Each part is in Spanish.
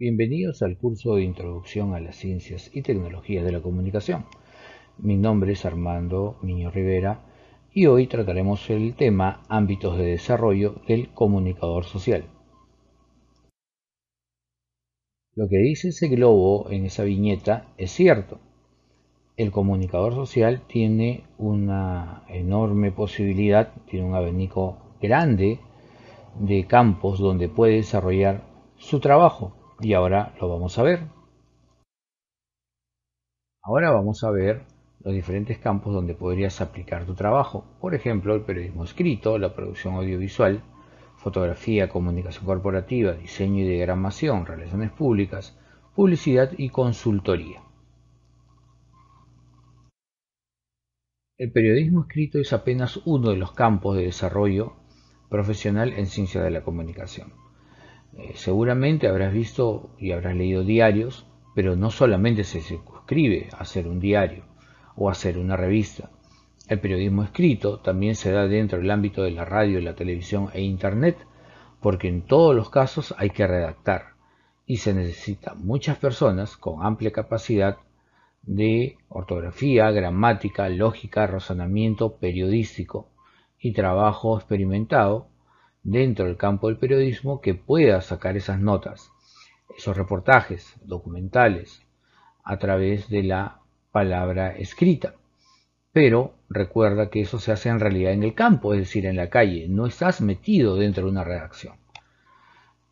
Bienvenidos al curso de Introducción a las Ciencias y Tecnologías de la Comunicación. Mi nombre es Armando Miño Rivera y hoy trataremos el tema Ámbitos de Desarrollo del Comunicador Social. Lo que dice ese globo en esa viñeta es cierto. El comunicador social tiene una enorme posibilidad, tiene un abanico grande de campos donde puede desarrollar su trabajo y ahora lo vamos a ver. Ahora vamos a ver los diferentes campos donde podrías aplicar tu trabajo. Por ejemplo, el periodismo escrito, la producción audiovisual, fotografía, comunicación corporativa, diseño y diagramación, relaciones públicas, publicidad y consultoría. El periodismo escrito es apenas uno de los campos de desarrollo profesional en ciencia de la comunicación. Eh, seguramente habrás visto y habrás leído diarios, pero no solamente se circunscribe a hacer un diario o hacer una revista. El periodismo escrito también se da dentro del ámbito de la radio, la televisión e Internet, porque en todos los casos hay que redactar y se necesitan muchas personas con amplia capacidad de ortografía, gramática, lógica, razonamiento periodístico y trabajo experimentado dentro del campo del periodismo que pueda sacar esas notas, esos reportajes, documentales, a través de la palabra escrita. Pero recuerda que eso se hace en realidad en el campo, es decir, en la calle. No estás metido dentro de una redacción.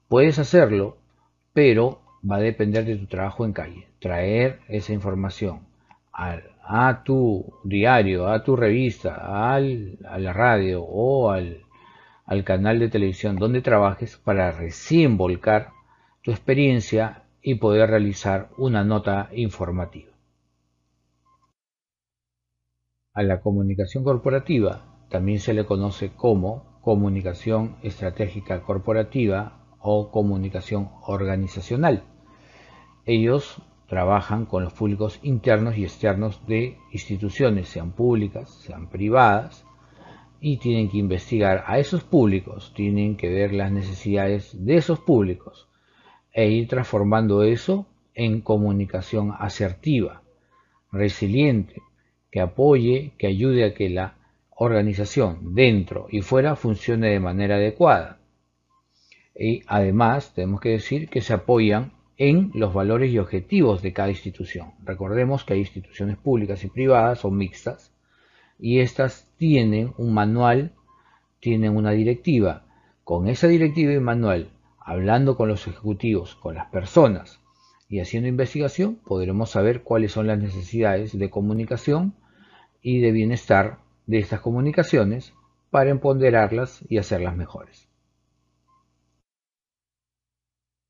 Puedes hacerlo, pero va a depender de tu trabajo en calle. Traer esa información a, tu diario, a tu revista, a la radio o al al canal de televisión donde trabajes para recién volcar tu experiencia y poder realizar una nota informativa. A la comunicación corporativa también se le conoce como comunicación estratégica corporativa o comunicación organizacional. Ellos trabajan con los públicos internos y externos de instituciones, sean públicas, sean privadas, y tienen que investigar a esos públicos, tienen que ver las necesidades de esos públicos e ir transformando eso en comunicación asertiva, resiliente, que apoye, que ayude a que la organización dentro y fuera funcione de manera adecuada. Y además tenemos que decir que se apoyan en los valores y objetivos de cada institución. Recordemos que hay instituciones públicas y privadas o mixtas y estas tienen un manual, tienen una directiva. Con esa directiva y manual, hablando con los ejecutivos, con las personas y haciendo investigación, podremos saber cuáles son las necesidades de comunicación y de bienestar de estas comunicaciones para empoderarlas y hacerlas mejores.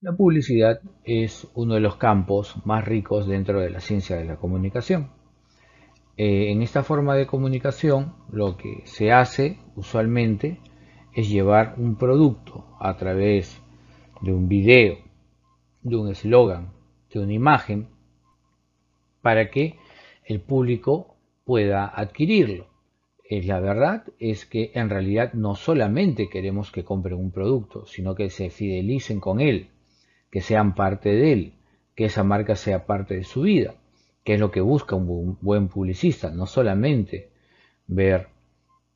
La publicidad es uno de los campos más ricos dentro de la ciencia de la comunicación. Eh, en esta forma de comunicación lo que se hace usualmente es llevar un producto a través de un video, de un eslogan, de una imagen, para que el público pueda adquirirlo. la verdad es que en realidad no solamente queremos que compren un producto, sino que se fidelicen con él, que sean parte de él, que esa marca sea parte de su vida que es lo que busca un buen publicista, no solamente ver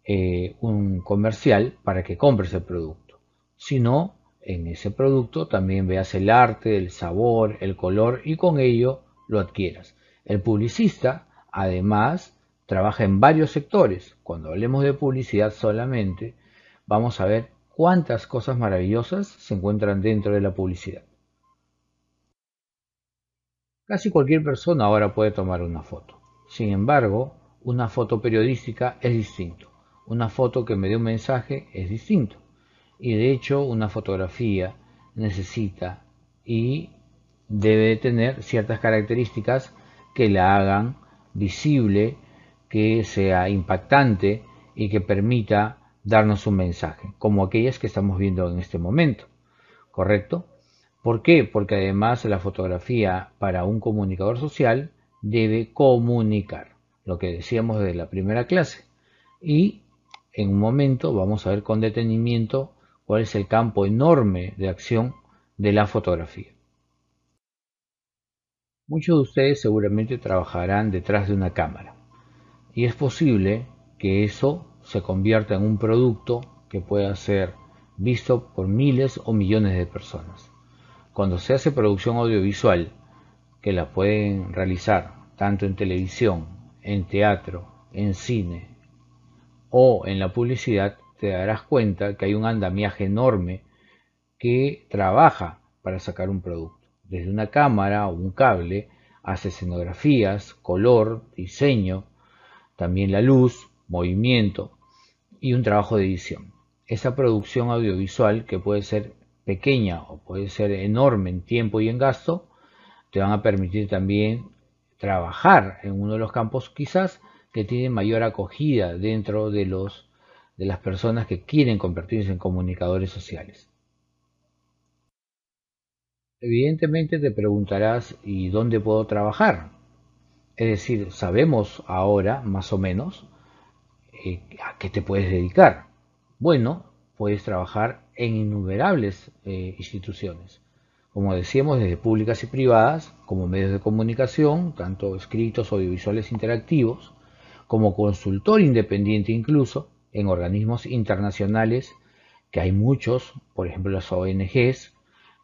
eh, un comercial para que compres el producto, sino en ese producto también veas el arte, el sabor, el color y con ello lo adquieras. El publicista además trabaja en varios sectores. Cuando hablemos de publicidad solamente, vamos a ver cuántas cosas maravillosas se encuentran dentro de la publicidad. Casi cualquier persona ahora puede tomar una foto. Sin embargo, una foto periodística es distinto. Una foto que me dé un mensaje es distinto. Y de hecho, una fotografía necesita y debe tener ciertas características que la hagan visible, que sea impactante y que permita darnos un mensaje, como aquellas que estamos viendo en este momento. ¿Correcto? ¿Por qué? Porque además la fotografía para un comunicador social debe comunicar, lo que decíamos desde la primera clase. Y en un momento vamos a ver con detenimiento cuál es el campo enorme de acción de la fotografía. Muchos de ustedes seguramente trabajarán detrás de una cámara y es posible que eso se convierta en un producto que pueda ser visto por miles o millones de personas. Cuando se hace producción audiovisual, que la pueden realizar tanto en televisión, en teatro, en cine o en la publicidad, te darás cuenta que hay un andamiaje enorme que trabaja para sacar un producto. Desde una cámara o un cable hace escenografías, color, diseño, también la luz, movimiento y un trabajo de edición. Esa producción audiovisual que puede ser pequeña o puede ser enorme en tiempo y en gasto, te van a permitir también trabajar en uno de los campos quizás que tiene mayor acogida dentro de, los, de las personas que quieren convertirse en comunicadores sociales. Evidentemente te preguntarás, ¿y dónde puedo trabajar? Es decir, sabemos ahora, más o menos, eh, a qué te puedes dedicar. Bueno, puedes trabajar en innumerables eh, instituciones, como decíamos, desde públicas y privadas, como medios de comunicación, tanto escritos, audiovisuales interactivos, como consultor independiente incluso, en organismos internacionales, que hay muchos, por ejemplo las ONGs,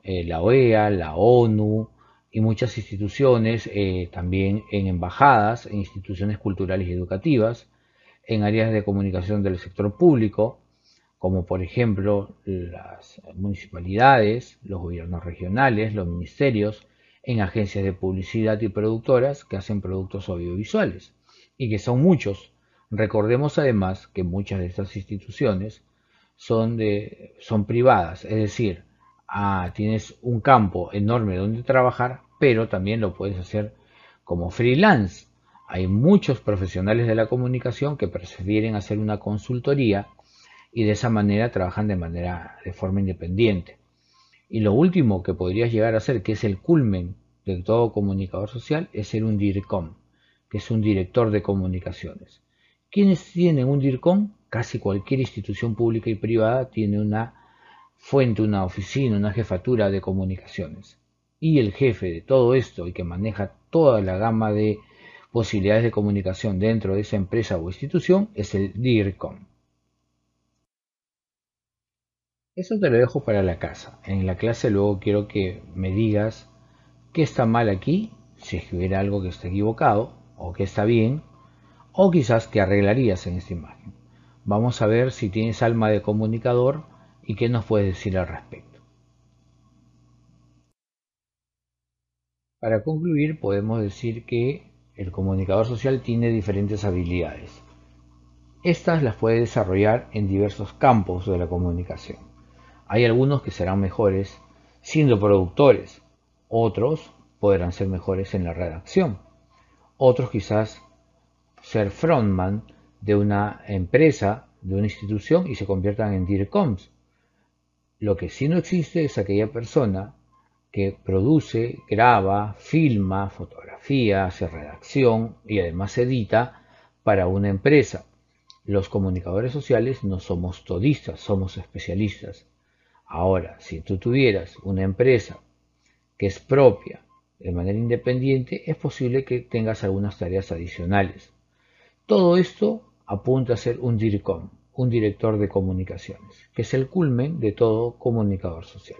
eh, la OEA, la ONU y muchas instituciones, eh, también en embajadas, en instituciones culturales y educativas, en áreas de comunicación del sector público, como por ejemplo las municipalidades, los gobiernos regionales, los ministerios, en agencias de publicidad y productoras que hacen productos audiovisuales, y que son muchos. Recordemos además que muchas de estas instituciones son, de, son privadas, es decir, ah, tienes un campo enorme donde trabajar, pero también lo puedes hacer como freelance. Hay muchos profesionales de la comunicación que prefieren hacer una consultoría y de esa manera trabajan de manera de forma independiente. Y lo último que podrías llegar a hacer, que es el culmen de todo comunicador social, es ser un DIRCOM, que es un director de comunicaciones. ¿Quiénes tienen un DIRCOM? Casi cualquier institución pública y privada tiene una fuente, una oficina, una jefatura de comunicaciones. Y el jefe de todo esto y que maneja toda la gama de posibilidades de comunicación dentro de esa empresa o institución es el DIRCOM. Eso te lo dejo para la casa. En la clase luego quiero que me digas qué está mal aquí, si es que hubiera algo que esté equivocado, o que está bien, o quizás que arreglarías en esta imagen. Vamos a ver si tienes alma de comunicador y qué nos puedes decir al respecto. Para concluir, podemos decir que el comunicador social tiene diferentes habilidades. Estas las puede desarrollar en diversos campos de la comunicación. Hay algunos que serán mejores siendo productores, otros podrán ser mejores en la redacción, otros quizás ser frontman de una empresa, de una institución y se conviertan en DIRCOMs. Lo que sí no existe es aquella persona que produce, graba, filma, fotografía, hace redacción y además edita para una empresa. Los comunicadores sociales no somos todistas, somos especialistas. Ahora, si tú tuvieras una empresa que es propia de manera independiente, es posible que tengas algunas tareas adicionales. Todo esto apunta a ser un DIRCOM, un director de comunicaciones, que es el culmen de todo comunicador social.